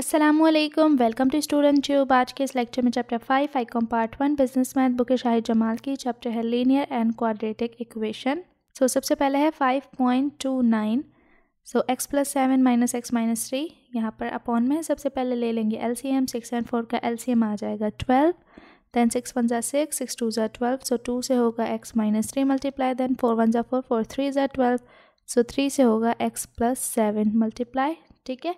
Aslam welcome to student tube आज के इस लेक्चर में chapter five I com part one business math book Shahid Jamal की चैप्टर है linear and quadratic equation so सबसे पहले है five point two nine so x plus seven minus x minus three यहाँ पर अपॉन में सबसे पहले ले लेंगे L C M six and four का एल सी एम आ जाएगा ट्वेल्व देन सिक्स वन ज़ा सिक्स सिक्स टू ज़ा ट्वेल्व सो टू से होगा x minus three multiply then four one ज़ा फोर फोर थ्री ज़ा ट्वेल्व सो थ्री से होगा एक्स प्लस सेवन मल्टीप्लाई ठीक है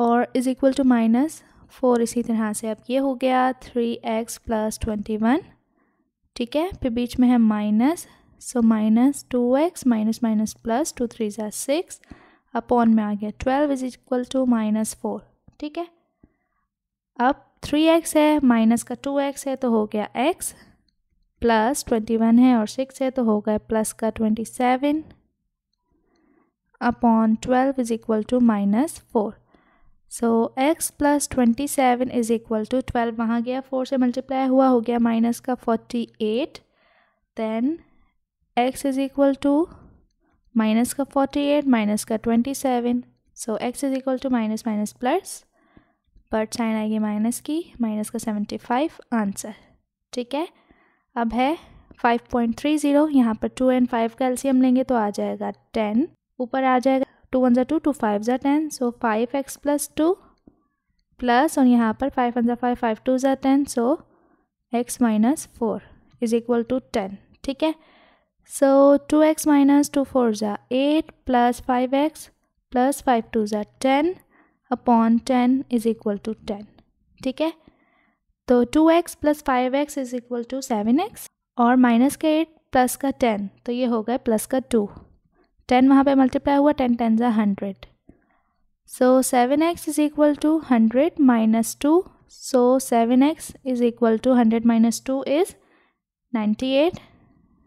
और is equal to minus four इसी तरह से अब ये हो गया three x plus twenty one ठीक है फिर बीच में है minus so minus two x minus minus plus two three ज़ा सिक्स अपॉन में आ गया twelve is equal to minus four ठीक है अब थ्री एक्स है माइनस का टू एक्स है तो हो गया एक्स प्लस ट्वेंटी वन है और सिक्स है तो हो गया प्लस का twenty seven upon twelve is equal to minus four so x plus twenty seven is equal to twelve वहाँ गया फोर से मल्टीप्लाई हुआ हो गया माइनस का forty eight then x is equal to minus का फोर्टी एट माइनस का twenty seven so x is equal to minus minus plus but sign आएगी माइनस की माइनस का सेवेंटी फाइव आंसर ठीक है अब है फाइव पॉइंट थ्री ज़ीरो यहाँ पर टू एंड फाइव का एल्सियम लेंगे तो आ जाएगा टेन ऊपर आ जाएगा टू वन ज़ा टू टू फाइव ज़ा ten so five x plus two plus और यहाँ पर फाइव वन ज़ा फाइव फाइव टू ज़ा ten so x minus four is equal to ten ठीक है so two x minus two four ज़ा eight plus five x plus five two ज़ा ten upon ten is equal to ten ठीक है तो two x plus five x is equal to seven x और minus का eight plus का ten तो ये हो गया प्लस का टू टेन वहाँ पे मल्टीप्लाई हुआ टेन टेन ज़ा hundred so seven x is equal to hundred minus two so seven x is equal to hundred minus two is ninety eight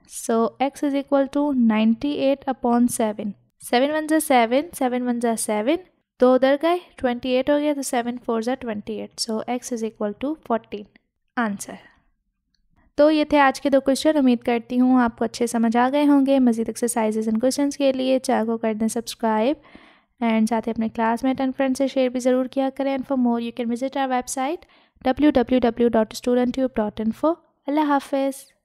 so x is equal to ninety eight upon seven seven one ज़ा seven seven one ज़ा seven दो उधर गए twenty eight हो गया तो seven four ज़ा twenty eight so x is equal to fourteen answer तो ये थे आज के दो क्वेश्चन उम्मीद करती हूँ आपको अच्छे समझ आ गए होंगे मजीद एक्सरसाइजेज एंड क्वेश्चन के लिए चैनल को कर दें सब्सक्राइब एंड साथ ही अपने क्लासमेट एंड फ्रेंड से शेयर भी ज़रूर किया करें and for more you can visit our website W W W dot student tube dot in फ़ो अल्लाह हाफिज़